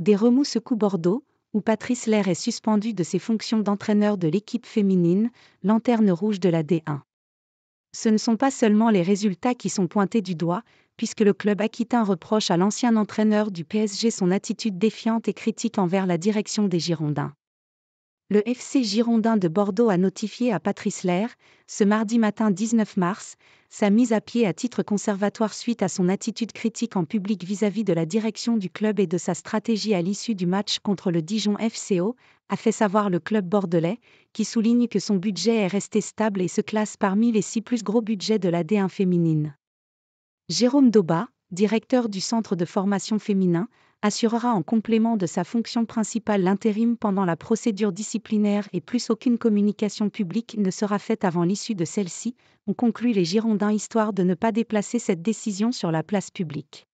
Des remous secouent Bordeaux, où Patrice Lair est suspendu de ses fonctions d'entraîneur de l'équipe féminine, lanterne rouge de la D1. Ce ne sont pas seulement les résultats qui sont pointés du doigt, puisque le club aquitain reproche à l'ancien entraîneur du PSG son attitude défiante et critique envers la direction des Girondins le FC Girondin de Bordeaux a notifié à Patrice Lair, ce mardi matin 19 mars, sa mise à pied à titre conservatoire suite à son attitude critique en public vis-à-vis de la direction du club et de sa stratégie à l'issue du match contre le Dijon FCO, a fait savoir le club bordelais, qui souligne que son budget est resté stable et se classe parmi les six plus gros budgets de la D1 féminine. Jérôme Doba, directeur du centre de formation féminin, assurera en complément de sa fonction principale l'intérim pendant la procédure disciplinaire et plus aucune communication publique ne sera faite avant l'issue de celle-ci, ont conclu les Girondins histoire de ne pas déplacer cette décision sur la place publique.